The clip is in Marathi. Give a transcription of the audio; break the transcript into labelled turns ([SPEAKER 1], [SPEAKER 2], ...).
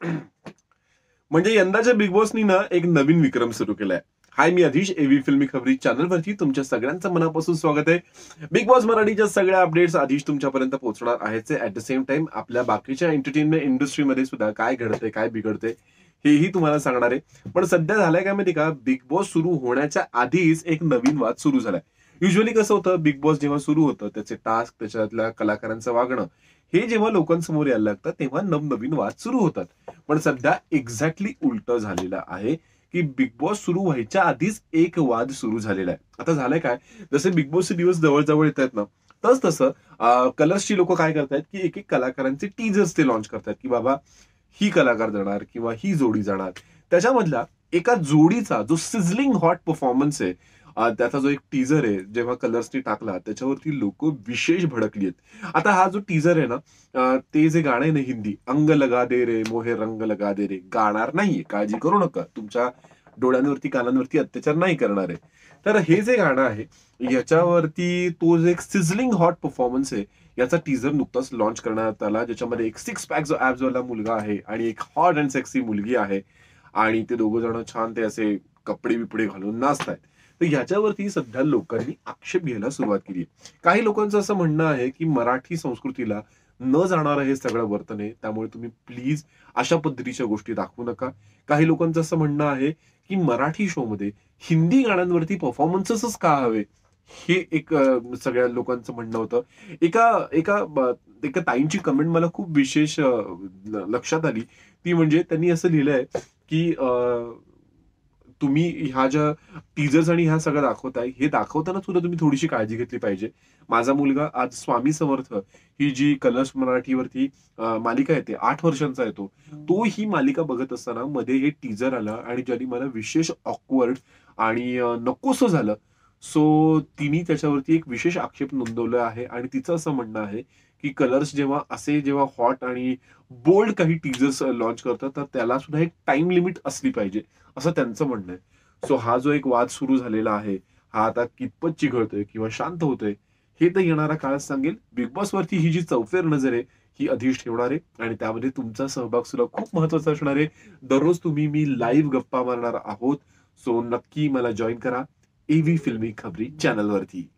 [SPEAKER 1] म्हणजे यंदाच्या बिग बॉसनी ना एक नवीन विक्रम सुरू केलाय हाय मी अधीश एव्ही फिल्मी खबरी चॅनलवरती तुमच्या सगळ्यांचं मनापासून स्वागत आहे बिग बॉस मराठीच्या सगळ्या अपडेट्स अधीश तुमच्यापर्यंत पोहोचणार आहेत ऍट द सेम टाइम आपल्या बाकीच्या एंटरटेनमेंट इंडस्ट्रीमध्ये सुद्धा काय घडते काय बिघडते हेही तुम्हाला सांगणार आहे पण सध्या झालंय काय माहिती का बिग बॉस सुरू होण्याच्या आधीच एक नवीन वाद सुरू झालाय युजली कसं होतं बिग बॉस जेव्हा सुरू होतं त्याचे टास्क त्याच्यातल्या कलाकारांचं वागणं हे जेव्हा लोकांसमोर यायला लागतं तेव्हा नवनवीन वाद सुरू होतात पण सध्या एक्झॅक्टली उलट झालेलं आहे की बिग बॉस सुरू व्हायच्या आधीच एक वाद सुरू झालेला आहे आता झालंय काय जसे बिग बॉसचे दिवस जवळ जवळ येत आहेत ना तस तसं कलर्सची लोक काय करतायत की एक एक कलाकारांचे टीजर्स ते लॉन्च करतात की बाबा ही कलाकार जाणार किंवा ही जोडी जाणार त्याच्यामधला एका जोडीचा जो सिझलिंग हॉट परफॉर्मन्स आहे त्याचा जो एक टीजर आहे जेव्हा कलर्सनी टाकला त्याच्यावरती लोक विशेष भडकली आहेत आता हा जो टीझर आहे ना ते जे गाणं आहे ना हिंदी अंग लगा दे रे मोहे रंग लगा दे रे गाणार नाहीये काळजी करू नका तुमच्या डोळ्यांवरती कानांवरती अत्याचार नाही करणार आहे तर हे जे गाणं आहे याच्यावरती तो जो एक सिझलिंग हॉट परफॉर्मन्स आहे याचा टीझर नुकताच लॉन्च करण्यात आला ज्याच्यामध्ये एक सिक्स पॅक जो वाला मुलगा आहे आणि एक हॉट अँड सेक्सी मुलगी आहे आणि ते दोघं जण छान ते असे कपडे बिपडे घालून नाचत आहेत तर ह्याच्यावरती सध्या लोकांनी आक्षेप घ्यायला सुरुवात केली काही लोकांचं असं म्हणणं आहे की मराठी संस्कृतीला न जाणार हे सगळं वर्तन आहे त्यामुळे तुम्ही प्लीज अशा पद्धतीच्या गोष्टी दाखवू नका काही लोकांचं असं म्हणणं आहे की मराठी शोमध्ये हिंदी गाण्यांवरती परफॉर्मन्सच का हवे हे एक सगळ्या लोकांचं म्हणणं होतं एका एका एका ताईंची कमेंट मला खूप विशेष लक्षात आली ती म्हणजे त्यांनी असं लिहिलंय की तुम्ही ह्या ज्या टीजर्स आणि ह्या सगळ्या दाखवताय हे दाखवताना सुद्धा तुम्ही थोडीशी काळजी घेतली पाहिजे माझा मुलगा आज स्वामी समर्थ ही जी कलर्स मराठीवरती मालिका येते आठ वर्षांचा येतो तो ही मालिका बघत असताना मध्ये हे टीजर आलं आणि ज्याने मला विशेष ऑकवर्ड आणि नकोस झालं सो तिने त्याच्यावरती एक विशेष आक्षेप नोंदवला आहे आणि तिचं असं म्हणणं आहे की कलर्स जेव्हा असे जेव्हा हॉट आणि बोल्ड काही टीजर्स लॉन्च करतात तर त्याला सुद्धा एक टाइम लिमिट असली पाहिजे असं त्यांचं म्हणणं आहे सो हा जो एक वाद सुरू झालेला आहे हा आता कितपत चिघळतोय किंवा शांत होतोय हे तर येणारा काळच सांगेल बिग बॉस वरती ही जी चौफेर नजर आहे ही अधीश ठेवणार आहे आणि त्यामध्ये तुमचा सहभाग सुद्धा खूप महत्वाचा असणार आहे दररोज तुम्ही मी लाईव्ह गप्पा मारणार आहोत सो नक्की मला जॉईन करा एव्ही फिल्मी खबरी चॅनलवरती